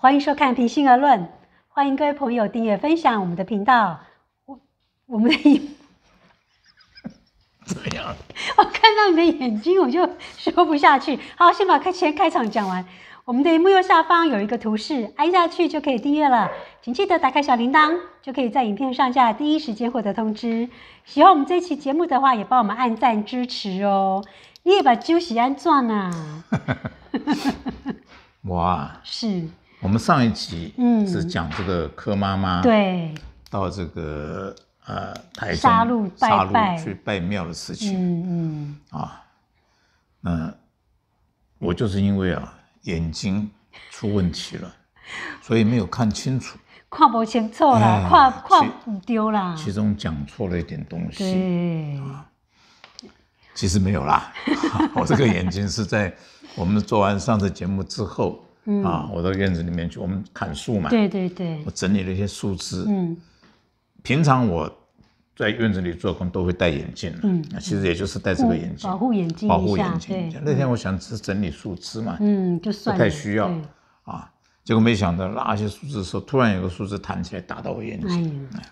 欢迎收看《平心而论》，欢迎各位朋友订阅分享我们的频道。我我们的，这 样，我看到你的眼睛，我就说不下去。好，先把开先开场讲完。我们的屏幕右下方有一个图示，按下去就可以订阅了。请记得打开小铃铛，就可以在影片上架第一时间获得通知。喜欢我们这期节目的话，也帮我们按赞支持哦。你也把酒席安转啦。哇，是。我们上一集是讲这个柯妈妈对到这个呃台山杀戮拜庙去拜庙的事情，嗯嗯啊，那我就是因为啊眼睛出问题了，所以没有看清楚，看不清楚啦，看看不对啦，其中讲错了一点东西，对其实没有啦，我这个眼睛是在我们做完上次节目之后。啊，我到院子里面去，我们砍树嘛。对对对。我整理了一些树枝。嗯。平常我在院子里做工都会戴眼镜。嗯。那其实也就是戴这个眼镜。保护眼睛。保护眼睛。那天我想只整理树枝嘛。嗯，就算。不太需要。啊。结果没想到拉些树枝的时候，突然有个树枝弹起来，打到我眼睛。哎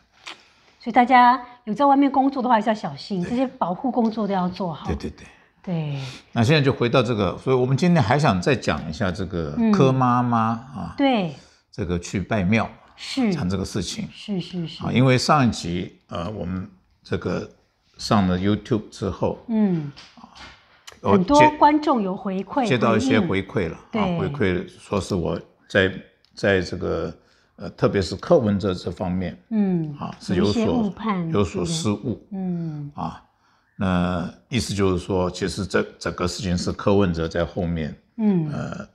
所以大家有在外面工作的话，还是要小心，这些保护工作都要做好。对对对。对，那现在就回到这个，所以我们今天还想再讲一下这个柯妈妈啊，对，这个去拜庙是讲这个事情，是是是啊，因为上一集呃，我们这个上了 YouTube 之后，嗯啊，很多观众有回馈，接到一些回馈了，啊，回馈说是我在在这个呃，特别是课文这这方面，嗯啊，是有所有所失误，嗯啊。那意思就是说，其实这整个事情是柯文哲在后面，嗯，呃，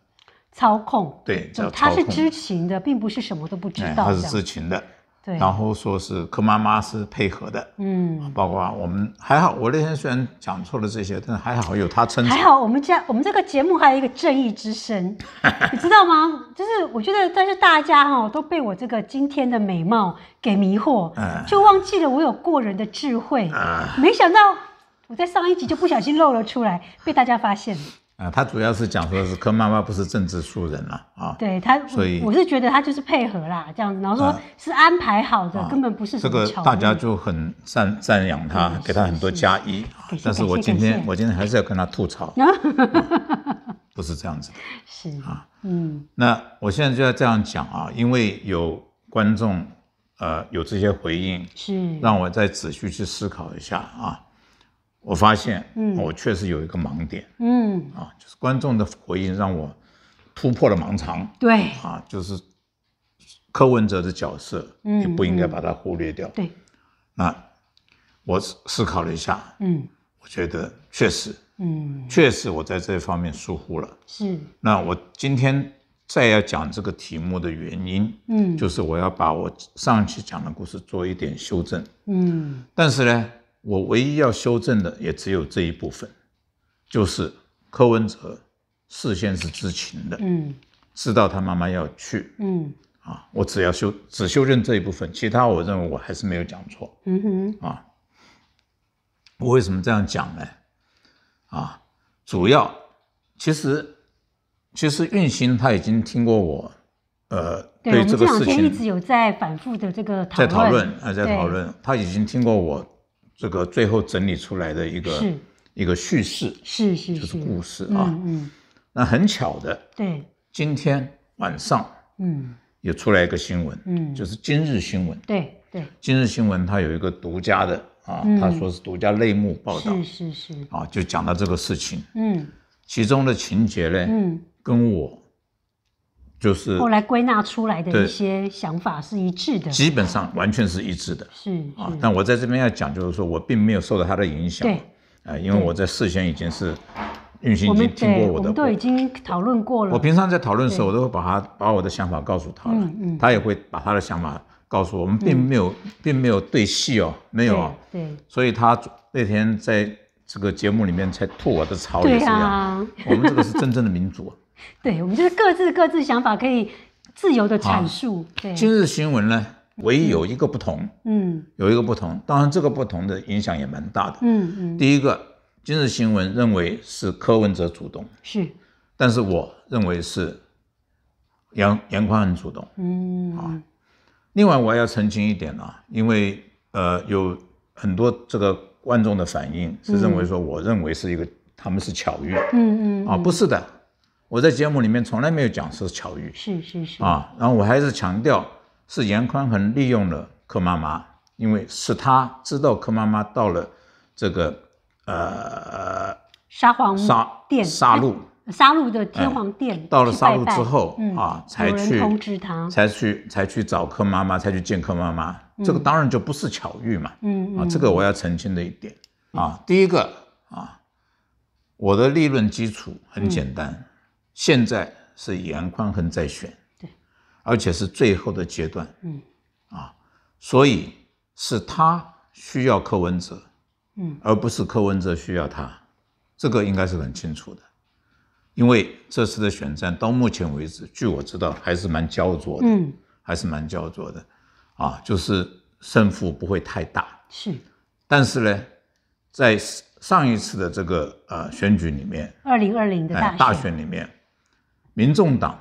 操控，对，他是知情的，并不是什么都不知道，他是知情的，对。然后说是柯妈妈是配合的，嗯，包括我们还好，我那天虽然讲错了这些，但还好有他撑。还好我们家我们这个节目还有一个正义之声，你知道吗？就是我觉得，但是大家哈都被我这个今天的美貌给迷惑，就忘记了我有过人的智慧，没想到。我在上一集就不小心露了出来，被大家发现了。啊，他主要是讲说是柯妈妈不是政治素人了啊。对他，所以我是觉得他就是配合啦，这样然后说是安排好的，根本不是。这个大家就很赞赞扬他，给他很多加一。但是，我今天我今天还是要跟他吐槽，不是这样子。是啊，嗯，那我现在就要这样讲啊，因为有观众呃有这些回应，是让我再仔细去思考一下啊。我发现，嗯，我确实有一个盲点，嗯，啊，就是观众的回应让我突破了盲肠，对，啊，就是柯文哲的角色，嗯，不应该把它忽略掉，对。那我思思考了一下，嗯，我觉得确实，嗯，确实我在这方面疏忽了，是。那我今天再要讲这个题目的原因，嗯，就是我要把我上期讲的故事做一点修正，嗯，但是呢。我唯一要修正的也只有这一部分，就是柯文哲事先是知情的，嗯，知道他妈妈要去，嗯，啊，我只要修只修正这一部分，其他我认为我还是没有讲错，嗯哼，啊，我为什么这样讲呢？啊，主要其实其实运行他已经听过我，呃，对这个事情，一直有在反复的这个在讨论，啊，在讨论，他已经听过我。这个最后整理出来的一个一个叙事，是是，就是故事啊。嗯那很巧的，对，今天晚上，嗯，也出来一个新闻，嗯，就是今日新闻，对对，今日新闻它有一个独家的啊，他说是独家内幕报道，是是是，啊，就讲到这个事情，嗯，其中的情节呢，嗯，跟我。就是后来归纳出来的一些想法是一致的，基本上完全是一致的。是啊，但我在这边要讲，就是说我并没有受到他的影响。对，啊，因为我在事先已经是运行已经听过我的，我们都已经讨论过了。我平常在讨论的时候，我都会把他把我的想法告诉他了，他也会把他的想法告诉我。我们并没有并没有对戏哦，没有，对，所以他那天在这个节目里面才吐我的槽，也是对样。我们这个是真正的民主。对我们就是各自各自想法可以自由的阐述。对，今日新闻呢，唯一有一个不同，嗯，有一个不同，当然这个不同的影响也蛮大的，嗯嗯。第一个，今日新闻认为是柯文哲主动，是，但是我认为是杨杨宽很主动，嗯啊。另外，我还要澄清一点啊，因为呃有很多这个观众的反应是认为说，我认为是一个他们是巧遇，嗯嗯啊，不是的。我在节目里面从来没有讲是巧遇，是是是啊，然后我还是强调是严宽恒利用了柯妈妈，因为是他知道柯妈妈到了这个呃沙皇沙殿杀戮杀戮的天皇殿，到了杀戮之后啊，才去通知他，才去才去找柯妈妈，才去见柯妈妈，这个当然就不是巧遇嘛，嗯啊，这个我要澄清的一点啊，第一个啊，我的立论基础很简单。现在是杨宽恒在选，对，而且是最后的阶段，嗯，啊，所以是他需要柯文哲，嗯，而不是柯文哲需要他，这个应该是很清楚的，因为这次的选战到目前为止，据我知道还是蛮焦灼的，嗯，还是蛮焦灼的，啊，就是胜负不会太大，是，但是呢，在上一次的这个呃选举里面，二零二零的大选里面。民众党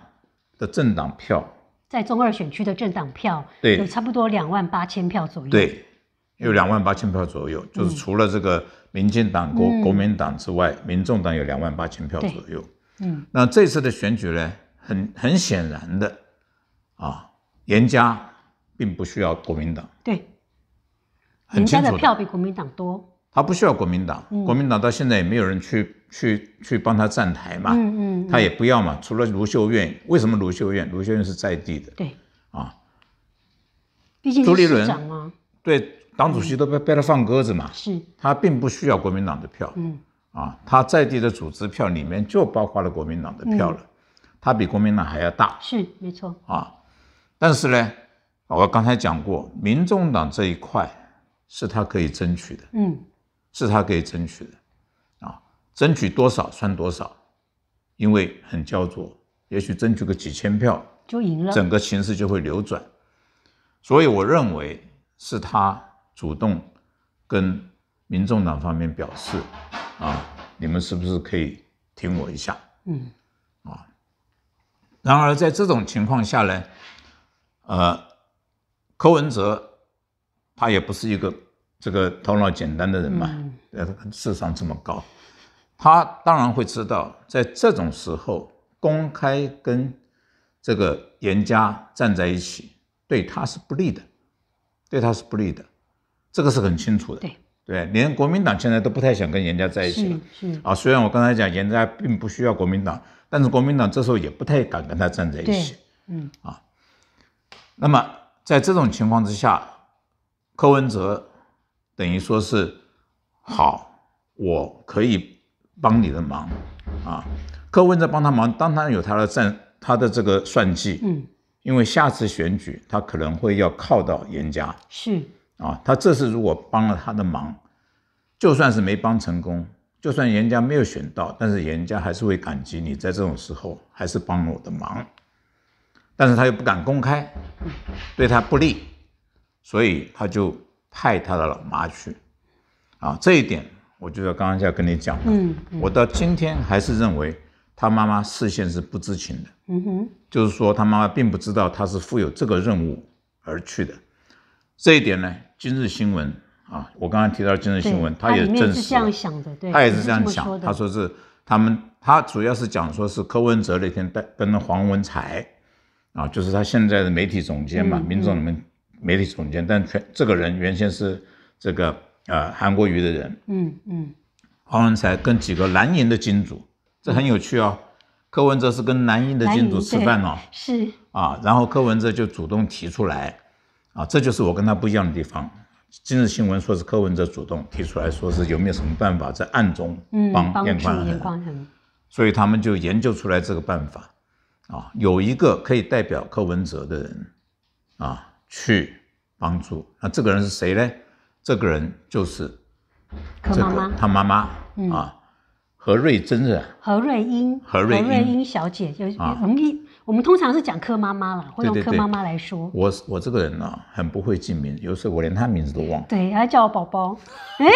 的政党票在中二选区的政党票有差不多两万八千票左右。对，有两万八千票左右，就是除了这个民进党、国国民党之外，民众党有两万八千票左右。嗯，那这次的选举呢，很很显然的啊，严家并不需要国民党。对，严家的票比国民党多。他不需要国民党，国民党到现在也没有人去。去去帮他站台嘛，他也不要嘛。除了卢秀苑，为什么卢秀苑？卢秀苑是在地的，对啊。毕竟朱立伦对，党主席都被被他放鸽子嘛。是。他并不需要国民党的票，嗯啊，他在地的组织票里面就包括了国民党的票了，他比国民党还要大。是，没错。啊，但是呢，我刚才讲过，民众党这一块是他可以争取的，嗯，是他可以争取的。争取多少算多少，因为很焦灼，也许争取个几千票就赢了，整个形势就会扭转。所以我认为是他主动跟民众党方面表示，啊，你们是不是可以挺我一下？嗯，啊。然而在这种情况下呢，呃，柯文哲他也不是一个这个头脑简单的人嘛，呃，智商这么高。他当然会知道，在这种时候公开跟这个严家站在一起，对他是不利的，对他是不利的，这个是很清楚的。对，对，连国民党现在都不太想跟严家在一起了。是啊，虽然我刚才讲严家并不需要国民党，但是国民党这时候也不太敢跟他站在一起。嗯，啊，那么在这种情况之下，柯文哲等于说是好，我可以。帮你的忙，啊，柯文哲帮他忙，当然有他的算，他的这个算计，嗯，因为下次选举他可能会要靠到严家，是，啊，他这次如果帮了他的忙，就算是没帮成功，就算严家没有选到，但是严家还是会感激你在这种时候还是帮了我的忙，但是他又不敢公开，对他不利，所以他就派他的老妈去，啊，这一点。我就要刚刚要跟你讲了，我到今天还是认为他妈妈事先是不知情的，就是说他妈妈并不知道他是负有这个任务而去的。这一点呢，今日新闻啊，我刚刚提到今日新闻，他也证实，他也是这样想，他也是这样他说是他们，他主要是讲说是柯文哲那天带跟黄文才，啊，就是他现在的媒体总监嘛，民总你面媒体总监，但全这个人原先是这个。啊，韩国瑜的人，嗯嗯，黄文才跟几个南营的金主，这很有趣哦。柯文哲是跟南营的金主吃饭哦，是啊，然后柯文哲就主动提出来，啊，这就是我跟他不一样的地方。今日新闻说是柯文哲主动提出来说是有没有什么办法在暗中帮叶匡政，所以他们就研究出来这个办法，啊，有一个可以代表柯文哲的人，啊，去帮助，那这个人是谁呢？这个人就是，柯妈妈，他妈妈啊，何瑞珍的，何瑞英，何瑞英小姐就是我们一我们通常是讲柯妈妈了，会用柯妈妈来说。我我这个人啊，很不会记名，有时候我连她名字都忘了。对，她叫我宝宝。哎，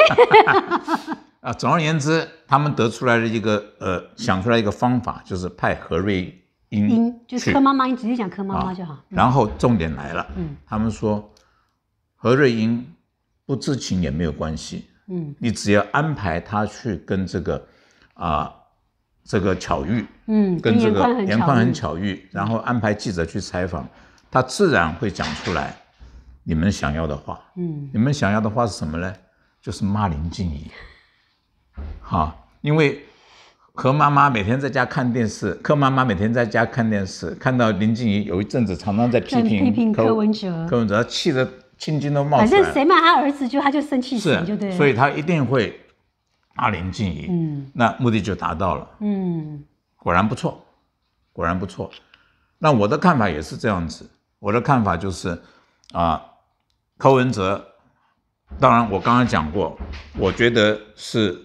啊，总而言之，他们得出来的一个呃，想出来一个方法，就是派何瑞英英就是柯妈妈，你直接讲柯妈妈就好。然后重点来了，嗯，他们说何瑞英。不知情也没有关系，嗯，你只要安排他去跟这个，啊，这个巧遇，嗯，跟这个严宽很巧遇，然后安排记者去采访，他自然会讲出来，你们想要的话，嗯，你们想要的话是什么呢？就是骂林静怡，哈，因为何妈妈每天在家看电视，柯妈妈每天在家看电视，看到林静怡有一阵子常常在批评批评柯文哲，柯文哲气的。青筋都冒出来，反正谁骂他儿子，就他就生气，是就对，所以他一定会阿林敬怡，嗯，那目的就达到了，嗯，果然不错，果然不错，那我的看法也是这样子，我的看法就是，啊，柯文哲，当然我刚刚讲过，我觉得是。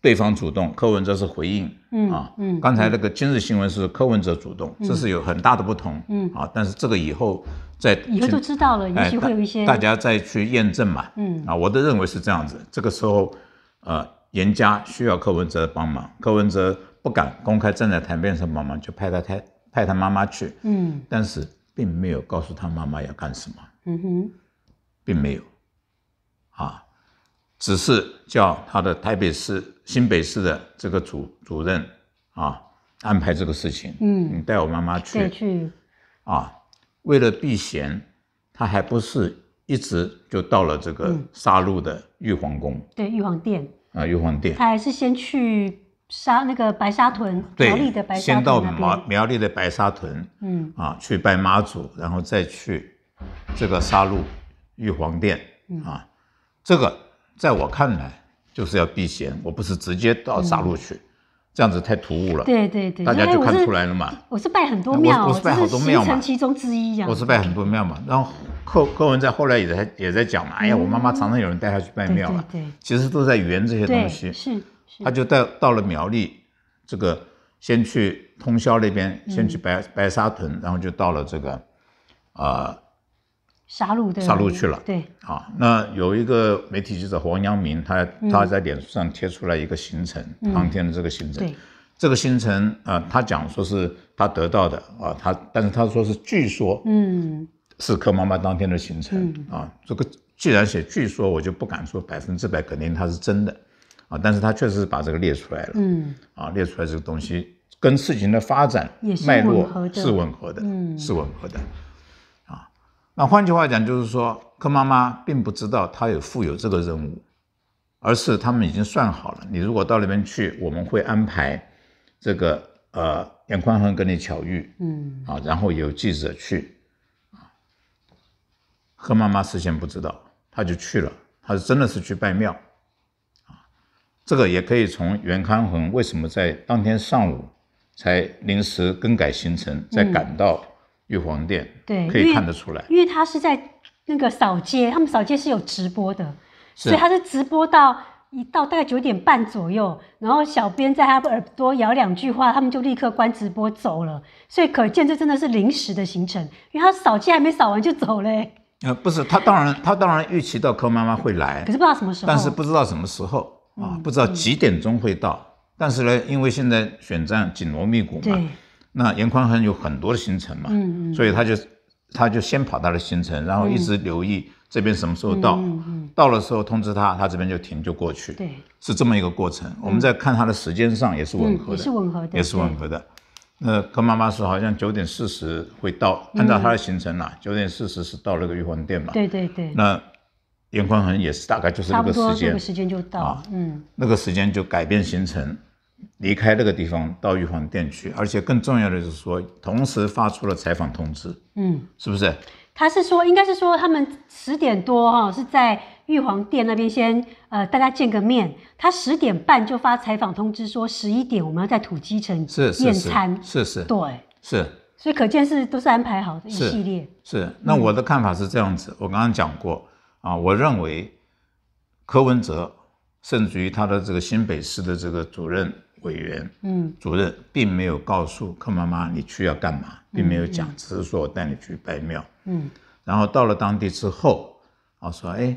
对方主动，柯文哲是回应，嗯啊，嗯，刚才那个今日新闻是柯文哲主动，这是有很大的不同，嗯啊，但是这个以后在以后就知道了，也许会有一些大家再去验证嘛，嗯啊，我的认为是这样子。这个时候，呃，严家需要柯文哲帮忙，柯文哲不敢公开站在台面上帮忙，就派他太派他妈妈去，嗯，但是并没有告诉他妈妈要干什么，嗯哼，并没有，啊，只是叫他的台北市。新北市的这个主主任啊，安排这个事情，嗯，你带我妈妈去，去，啊，为了避嫌，他还不是一直就到了这个杀戮的玉皇宫，对，玉皇殿啊，玉皇殿，他还是先去杀那个白沙屯苗栗的白沙屯，先到苗苗栗的白沙屯，嗯，啊，去拜妈祖，然后再去这个杀戮玉皇殿，啊，这个在我看来。就是要避嫌，我不是直接到杀戮去，这样子太突兀了。对对对，大家就看出来了嘛。我是拜很多庙，我是庙嘛，其中之一。我是拜很多庙嘛，然后柯柯文在后来也在也在讲嘛，哎呀，我妈妈常常有人带她去拜庙啊，对，其实都在圆这些东西。是是。他就到到了苗栗这个，先去通宵那边，先去白白沙屯，然后就到了这个，啊。杀戮的杀戮去了。对，啊，那有一个媒体记者黄阳明，他他在脸书上贴出来一个行程，当天的这个行程。对，这个行程啊，他讲说是他得到的啊，他但是他说是据说，嗯，是柯妈妈当天的行程啊。这个既然写据说，我就不敢说百分之百肯定它是真的，啊，但是他确实是把这个列出来了，嗯，啊，列出来这个东西跟事情的发展脉络是吻合的，嗯，是吻合的。那换句话讲，就是说，柯妈妈并不知道她有负有这个任务，而是他们已经算好了。你如果到那边去，我们会安排这个呃袁宽恒跟你巧遇，嗯，啊，然后有记者去。柯妈妈事先不知道，她就去了，她是真的是去拜庙啊。这个也可以从袁康恒为什么在当天上午才临时更改行程，再赶到。玉皇殿对，可以看得出来，因为他是在那个扫街，他们扫街是有直播的，所以他是直播到一到大概九点半左右，然后小编在他的耳朵咬两句话，他们就立刻关直播走了，所以可见这真的是临时的行程，因为他扫街还没扫完就走嘞。呃，不是，他当然他当然预期到柯妈妈会来，可是不知道什么时候，但是不知道什么时候啊，不知道几点钟会到，但是呢，因为现在选战紧锣密鼓嘛。那严宽恒有很多的行程嘛，嗯嗯，所以他就他就先跑他的行程，然后一直留意这边什么时候到，到了时候通知他，他这边就停就过去，对，是这么一个过程。我们在看他的时间上也是吻合的，也是吻合的，也是吻合的。那跟妈妈说好像九点四十会到，按照他的行程啊，九点四十是到那个玉皇殿嘛，对对对。那严宽恒也是大概就是个时间，个时间就到啊，嗯，那个时间就改变行程。离开那个地方到玉皇殿去，而且更重要的是说，同时发出了采访通知，嗯，是不是？他是说，应该是说他们十点多哈是在玉皇殿那边先呃大家见个面，他十点半就发采访通知说十一点我们要在土鸡城宴餐，是是，对，是，所以可见是都是安排好的一系列。是，那我的看法是这样子，我刚刚讲过啊，我认为柯文哲甚至于他的这个新北市的这个主任。委员，嗯，主任并没有告诉柯妈妈你去要干嘛，并没有讲，只是说我带你去拜庙，嗯，然后到了当地之后，我说，哎，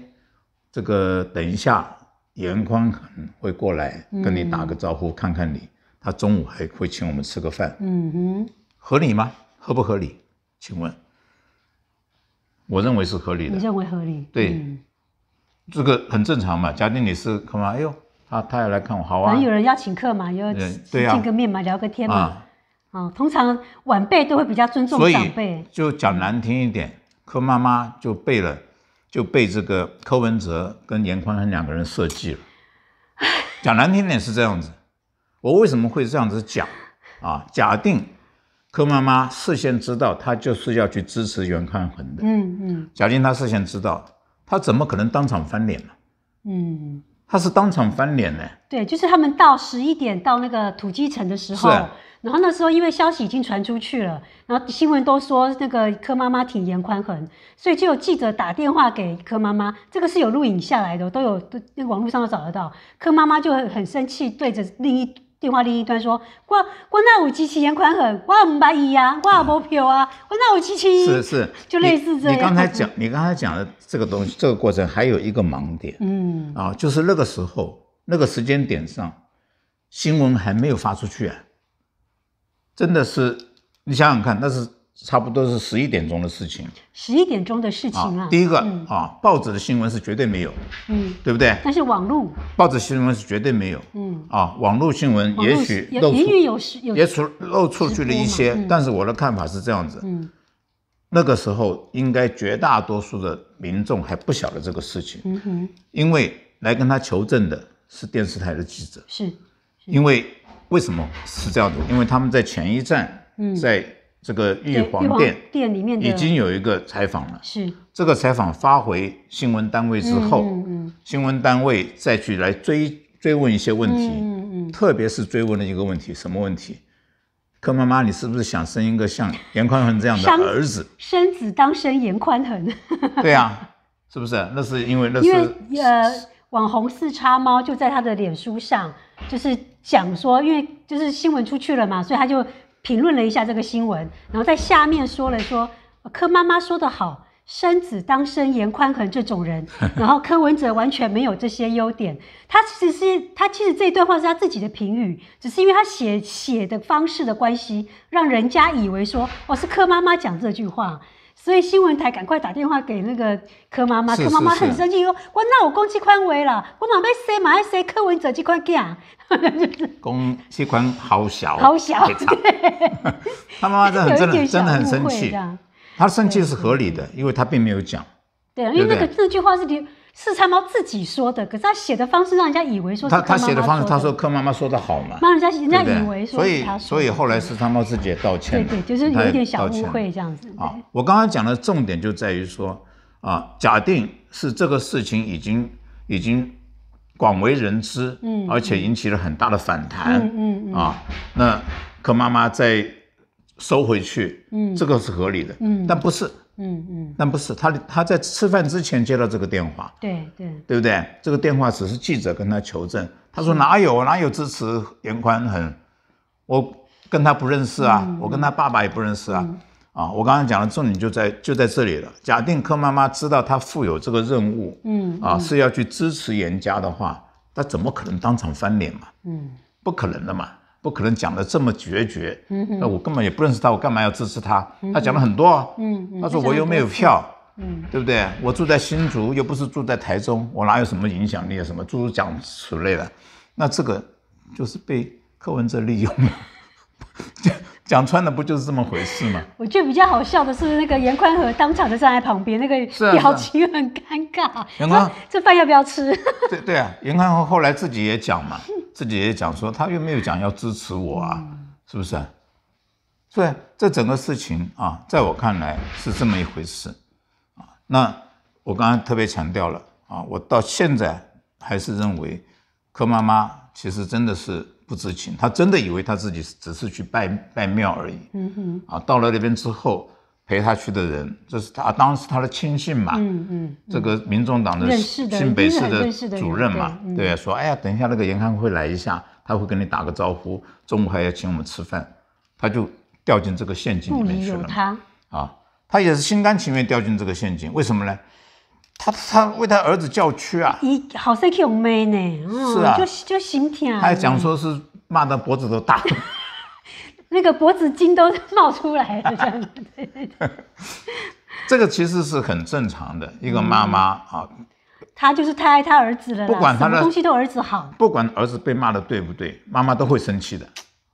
这个等一下严宽可能会过来跟你打个招呼，看看你，他中午还会请我们吃个饭，嗯哼，合理吗？合不合理？请问，我认为是合理的，你认为合理？对，这个很正常嘛，假定你是柯妈，哎呦。啊，他要来看我，好啊。可能有人要请客嘛，要见个面嘛，聊个天嘛。啊，通常晚辈都会比较尊重长辈。就讲难听一点，柯妈妈就被了，就被这个柯文哲跟严宽恒两个人设计了。讲难听点是这样子，我为什么会这样子讲？啊，假定柯妈妈事先知道，她就是要去支持袁宽恒的。嗯嗯。假定她事先知道，她怎么可能当场翻脸呢？嗯。他是当场翻脸呢。对，就是他们到十一点到那个土鸡城的时候，然后那时候因为消息已经传出去了，然后新闻都说那个柯妈妈体严宽宏，所以就有记者打电话给柯妈妈，这个是有录影下来的，都有，那网络上都找得到。柯妈妈就很很生气，对着另一。电话另一端说：“我我那五七七言很，狠，我唔怕伊呀，我唔怕飘啊，我那五七七。”是是，就类似这样。你刚才讲，你刚才讲的这个东西，这个过程还有一个盲点，嗯啊，就是那个时候，那个时间点上，新闻还没有发出去啊，真的是，你想想看，那是。差不多是十一点钟的事情。十一点钟的事情啊。第一个啊，报纸的新闻是绝对没有，嗯，对不对？但是网络。报纸新闻是绝对没有，嗯啊，网络新闻也许漏出。也许有也出漏出去了一些，但是我的看法是这样子。嗯，那个时候应该绝大多数的民众还不晓得这个事情。嗯哼。因为来跟他求证的是电视台的记者。是。因为为什么是这样的？因为他们在前一站，在。这个玉皇殿店里面已经有一个采访了。是这个采访发回新闻单位之后，嗯嗯新闻单位再去来追追问一些问题，嗯嗯特别是追问了一个问题，什么问题？柯妈妈，你是不是想生一个像严宽恒这样的儿子？生子当生严宽恒。对啊，是不是？那是因为那是因为呃，网红四叉猫就在他的脸书上，就是讲说，因为就是新闻出去了嘛，所以他就。评论了一下这个新闻，然后在下面说了说，柯妈妈说的好，生子当生严宽恒这种人，然后柯文哲完全没有这些优点，他只是他其实这一段话是他自己的评语，只是因为他写写的方式的关系，让人家以为说，哦是柯妈妈讲这句话。所以新闻台赶快打电话给那个柯妈妈，柯妈妈很生气，说：“我那我公鸡宽慰了，我马上塞，马上塞柯文哲这块蛋。”公鸡宽好小，好小，他妈妈这很真的真的很生气，他生气是合理的，因为他并没有讲，对，因为那个这句话是你。四川猫自己说的，可是他写的方式让人家以为说他他写的方式，他说柯妈妈说的好嘛，让人家人家以为说，所以所以后来四川猫自己也道歉，对对，就是有一点小误会这样子。啊，我刚刚讲的重点就在于说，啊，假定是这个事情已经已经广为人知，嗯，而且引起了很大的反弹，嗯嗯，啊，那柯妈妈再收回去，嗯，这个是合理的，嗯，但不是。嗯嗯，那不是他，他在吃饭之前接到这个电话，对对，对不对？这个电话只是记者跟他求证，他说哪有哪有支持严宽，很，我跟他不认识啊，我跟他爸爸也不认识啊，啊，我刚刚讲的重点就在就在这里了。假定柯妈妈知道他负有这个任务，嗯，啊，是要去支持严家的话，他怎么可能当场翻脸嘛？嗯，不可能的嘛。不可能讲的这么决绝，那我根本也不认识他，我干嘛要支持他？他讲了很多，他说我又没有票，对不对？我住在新竹，又不是住在台中，我哪有什么影响力？什么诸如此类的，那这个就是被柯文哲利用了，讲穿了不就是这么回事吗？我觉得比较好笑的是那个严宽和当场就站在旁边，那个表情很尴尬。严宽，这饭要不要吃？对对啊，严宽和后来自己也讲嘛。自己也讲说，他又没有讲要支持我啊，是不是？所以这整个事情啊，在我看来是这么一回事，啊，那我刚刚特别强调了啊，我到现在还是认为，柯妈妈其实真的是不知情，她真的以为她自己只是去拜拜庙而已，嗯哼，啊，到了那边之后。陪他去的人，这是他当时他的亲信嘛？嗯嗯，这个民众党的新北市的主任嘛，对，说哎呀，等一下那个严康会来一下，他会跟你打个招呼，中午还要请我们吃饭，他就掉进这个陷阱里面去了。他啊，他也是心甘情愿掉进这个陷阱，为什么呢？他他为他儿子叫屈啊，好生气我妹呢？是啊，就就心痛。他还讲说是骂的脖子都大。那个脖子筋都 冒出来了，这样。这个其实是很正常的，一个妈妈啊，她就是太爱她儿子了，不管他的东西都儿子好。不管儿子被骂的对不对，妈妈都会生气的，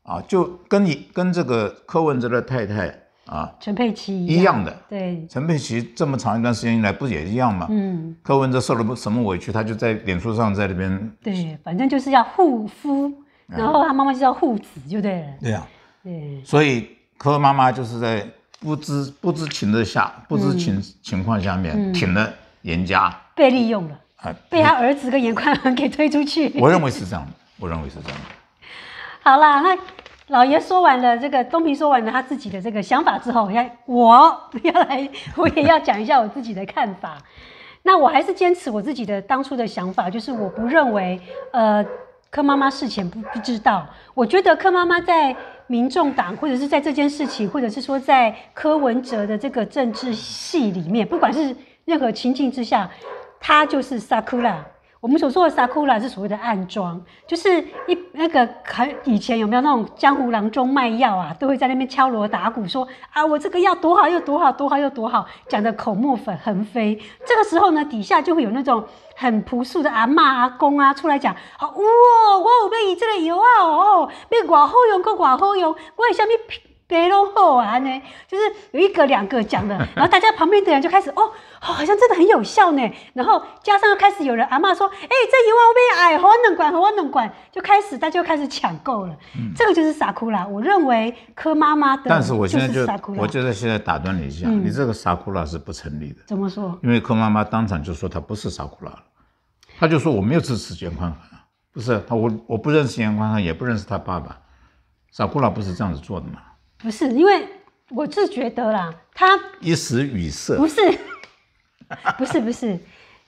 啊，就跟你跟这个柯文哲的太太啊，陈佩琪一样的。对，陈佩琪这么长一段时间以来不也一样吗？嗯，柯文哲受了不什么委屈，他就在脸书上在那边。对，反正就是要护肤，然后他妈妈就要护子，对了，对？对呀。所以柯妈妈就是在不知不知情的下不知情情况下面，挺了严家，被利用了啊，被他儿子跟严宽文给推出去。我认为是这样的，我认为是这样的。好啦，那老爷说完了，这个东平说完了他自己的这个想法之后，要我，要来，我也要讲一下我自己的看法。那我还是坚持我自己的当初的想法，就是我不认为，呃。柯妈妈事前不不知道，我觉得柯妈妈在民众党，或者是在这件事情，或者是说在柯文哲的这个政治系里面，不管是任何情境之下，她就是萨库拉。我们所说的撒库拉是所谓的暗装，就是一那个很以前有没有那种江湖郎中卖药啊，都会在那边敲锣打鼓说啊，我这个药多好又多好，多好又多好，讲的口沫粉横飞。这个时候呢，底下就会有那种很朴素的阿妈阿公啊出来讲，哦，哇，我有买伊这个药啊，哦，被外好用，佫外好用，我有虾米。别弄喝完呢，就是有一个两个讲的，然后大家旁边的人就开始哦，好像真的很有效呢。然后加上又开始有人阿骂说，哎，这一万杯哎，我能管，我能管，就开始大家开始抢购了。这个就是傻哭啦！我认为柯妈妈的，但是我现在就，得，我觉得现在打断你一下，你这个傻哭啦是不成立的。怎么说？因为柯妈妈当场就说她不是傻哭啦她就说我没有支持严宽不是她我我不认识严宽宏，也不认识他爸爸，傻哭啦不是这样子做的嘛。不是，因为我是觉得啦，他一时语塞。不是，不是，不是，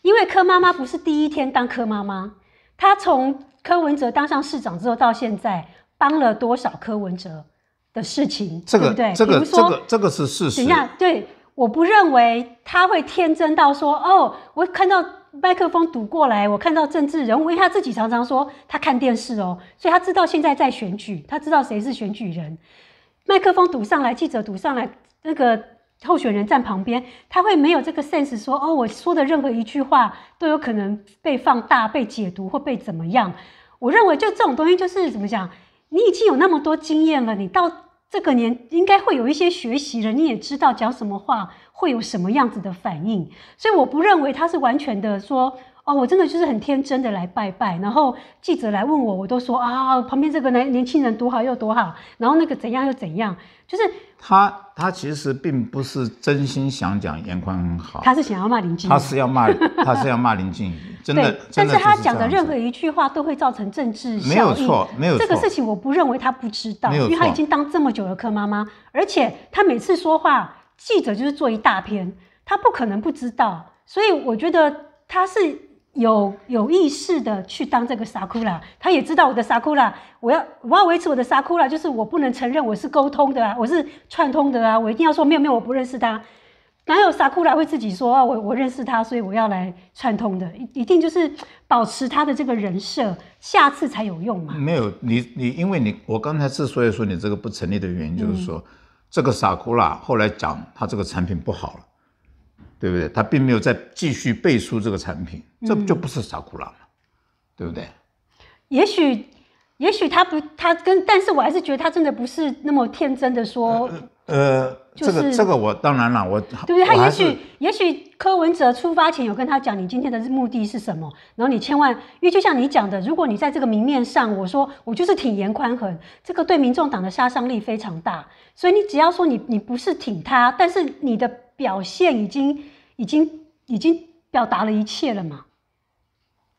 因为柯妈妈不是第一天当柯妈妈，她从柯文哲当上市长之后到现在，帮了多少柯文哲的事情，对不对？这个这个这个是事实。等一下，对，我不认为他会天真到说，哦，我看到麦克风堵过来，我看到政治人物，因他自己常常说他看电视哦，所以他知道现在在选举，他知道谁是选举人。麦克风堵上来，记者堵上来，那个候选人站旁边，他会没有这个 sense 说哦，我说的任何一句话都有可能被放大、被解读或被怎么样？我认为就这种东西就是怎么讲，你已经有那么多经验了，你到这个年应该会有一些学习了，你也知道讲什么话会有什么样子的反应，所以我不认为他是完全的说。哦，我真的就是很天真的来拜拜，然后记者来问我，我都说啊，旁边这个男年轻人多好又多好，然后那个怎样又怎样，就是他他其实并不是真心想讲严宽很好，他是想要骂林，他是要骂他是要骂林静怡，真的真的。但是他讲的任何一句话都会造成政治，没有错，没有错。这个事情我不认为他不知道，因为他已经当这么久的客妈妈，而且他每次说话，记者就是做一大篇，他不可能不知道，所以我觉得他是。有有意识的去当这个萨库拉，他也知道我的萨库拉，我要我要维持我的萨库拉，就是我不能承认我是沟通的，啊，我是串通的啊，我一定要说没有没有，我不认识他。哪有萨库拉会自己说啊我我认识他，所以我要来串通的，一一定就是保持他的这个人设，下次才有用嘛。没有你你因为你我刚才之所以说你这个不成立的原因，就是说这个萨库拉后来讲他这个产品不好了。对不对？他并没有再继续背书这个产品，这不就不是傻库拉吗？对不对？也许，也许他不，他跟，但是我还是觉得他真的不是那么天真的说。呃，这个这个我当然了，我对不对？他也许，也许柯文哲出发前有跟他讲，你今天的目的是什么？然后你千万，因为就像你讲的，如果你在这个明面上我说我就是挺严宽衡，这个对民众党的杀伤力非常大。所以你只要说你你不是挺他，但是你的。表现已经、已经、已经表达了一切了嘛？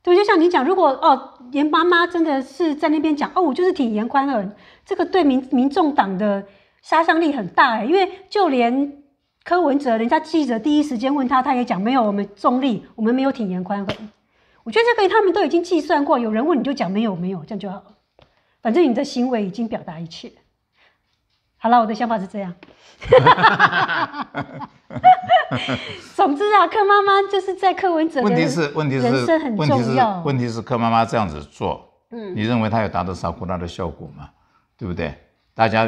对，就像你讲，如果哦，严妈妈真的是在那边讲哦，我就是挺严宽很，这个对民民众党的杀伤力很大哎。因为就连柯文哲，人家记者第一时间问他，他也讲没有，我们中立，我们没有挺严宽很。我觉得这个他们都已经计算过，有人问你就讲没有没有，这样就好了。反正你的行为已经表达一切。好了，我的想法是这样。总之啊，柯妈妈就是在课文整个人生很重要。问题是，问题是柯妈妈这样子做，嗯，你认为她有达到啥乎拉的效果吗？对不对？大家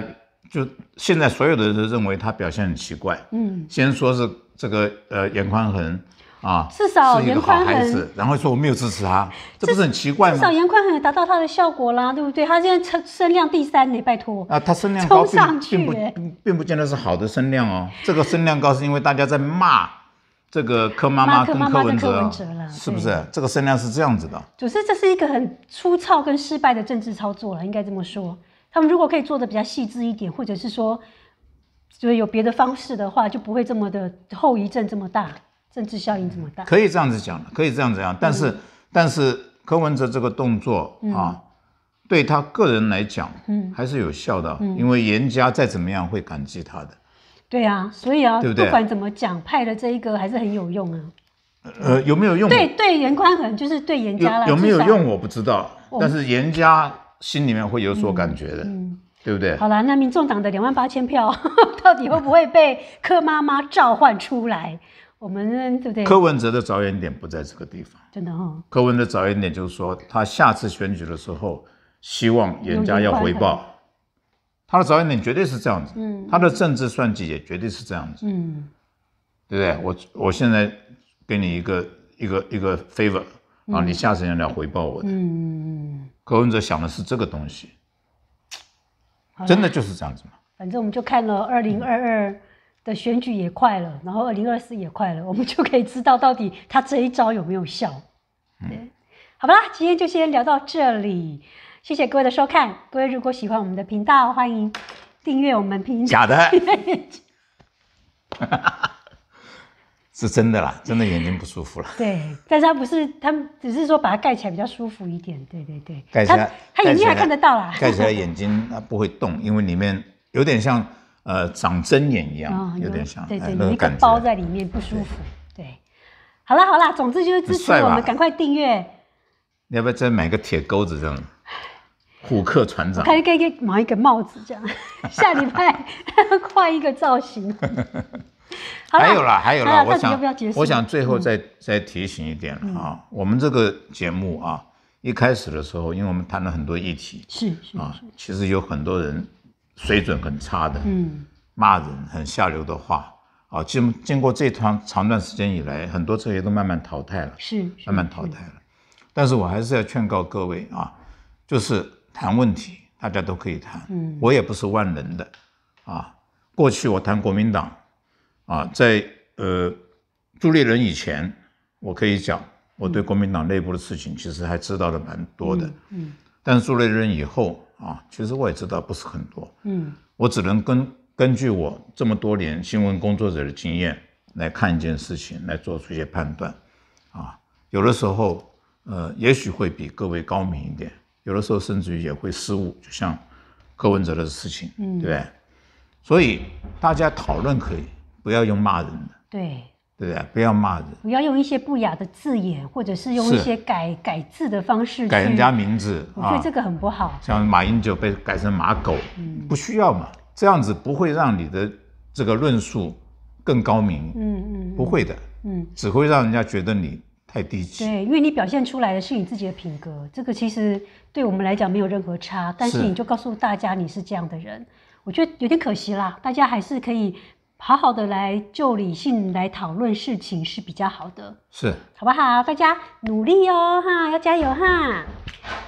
就现在所有的都认为她表现很奇怪。嗯，先说是这个呃眼眶痕。啊，至少严宽很，然后说我没有支持他，这不是很奇怪吗？至少严宽很达到他的效果啦，对不对？他现在声声量第三，你拜托啊，他声量高，并并不并不见得是好的声量哦。这个声量高是因为大家在骂这个柯妈妈跟柯文哲了，是不是？这个声量是这样子的。就是这是一个很粗糙跟失败的政治操作了，应该这么说。他们如果可以做的比较细致一点，或者是说，就是有别的方式的话，就不会这么的后遗症这么大。政治效应这么大，可以这样子讲可以这样子讲。但是，但是柯文哲这个动作啊，对他个人来讲，还是有效的。因为严家再怎么样会感激他的。对啊，所以啊，对不对？不管怎么讲，派的这一个还是很有用啊。呃，有没有用？对对，严宽衡就是对严家了。有没有用我不知道，但是严家心里面会有所感觉的，对不对？好了，那民众党的两万八千票 到底会不会被柯妈妈召唤出来？我们对不对？柯文哲的着眼点不在这个地方，真的哈。柯文哲着眼点就是说，他下次选举的时候，希望人家要回报。他的着眼点绝对是这样子，他的政治算计也绝对是这样子，嗯，对不对？我我现在给你一个一个一个 favor，然后你下次要来回报我的。嗯。柯文哲想的是这个东西，真的就是这样子嘛。反正我们就看了二零二二。的选举也快了，然后二零二四也快了，我们就可以知道到底他这一招有没有效。嗯，好吧，今天就先聊到这里，谢谢各位的收看。各位如果喜欢我们的频道，欢迎订阅我们频道。假的，是真的啦，真的眼睛不舒服了。对，但是他不是，他只是说把它盖起来比较舒服一点。对对对，盖起来，他眼睛还看得到啦。盖起来 眼睛他不会动，因为里面有点像。呃，长针眼一样，有点像，对对对，一个包在里面不舒服。对，好了好了，总之就是支持我们，赶快订阅。你要不要再买个铁钩子这样？虎克船长，可以可以买一个帽子这样，下礼拜换一个造型。还有啦，还有啦，我想我想最后再再提醒一点了啊，我们这个节目啊，一开始的时候，因为我们谈了很多议题，是是啊，其实有很多人。水准很差的，嗯，骂人很下流的话，啊，经经过这段长段时间以来，很多这些都慢慢淘汰了，是慢慢淘汰了。但是我还是要劝告各位啊，就是谈问题，大家都可以谈，嗯，我也不是万能的，啊，过去我谈国民党，啊，在呃朱立伦以前，我可以讲我对国民党内部的事情其实还知道的蛮多的，嗯，但朱立伦以后。啊，其实我也知道不是很多，嗯，我只能根根据我这么多年新闻工作者的经验来看一件事情，来做出一些判断，啊，有的时候，呃，也许会比各位高明一点，有的时候甚至于也会失误，就像，柯文哲的事情，嗯，对，所以大家讨论可以，不要用骂人的，对。对，不要骂人。不要用一些不雅的字眼，或者是用一些改改字的方式改人家名字。我觉得这个很不好。像马英九被改成马狗，不需要嘛？这样子不会让你的这个论述更高明。嗯嗯，不会的。嗯，只会让人家觉得你太低级。对，因为你表现出来的是你自己的品格。这个其实对我们来讲没有任何差，但是你就告诉大家你是这样的人，我觉得有点可惜啦。大家还是可以。好好的来，就理性来讨论事情是比较好的，是，好不好？大家努力哦，哈，要加油哈。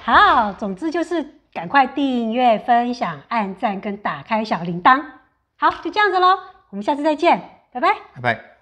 好，总之就是赶快订阅、分享、按赞跟打开小铃铛。好，就这样子喽，我们下次再见，拜拜，拜拜。